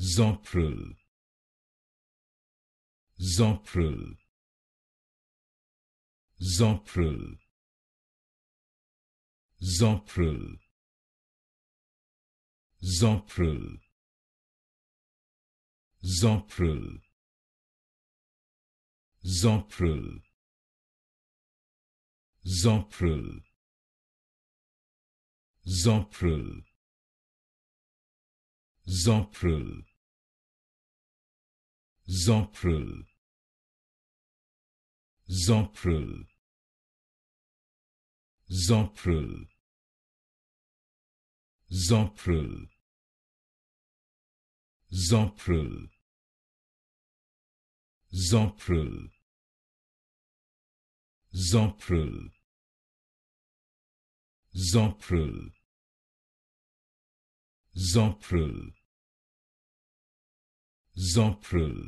Zoprul Zoprul Zoprul Zoprul Zoprul Zoprul Zoprul Zoprul Zoprul Zopril Zopril Zopril Zopril Zopril Zopril Zopril Zopril Zopril Zopril Zamprul.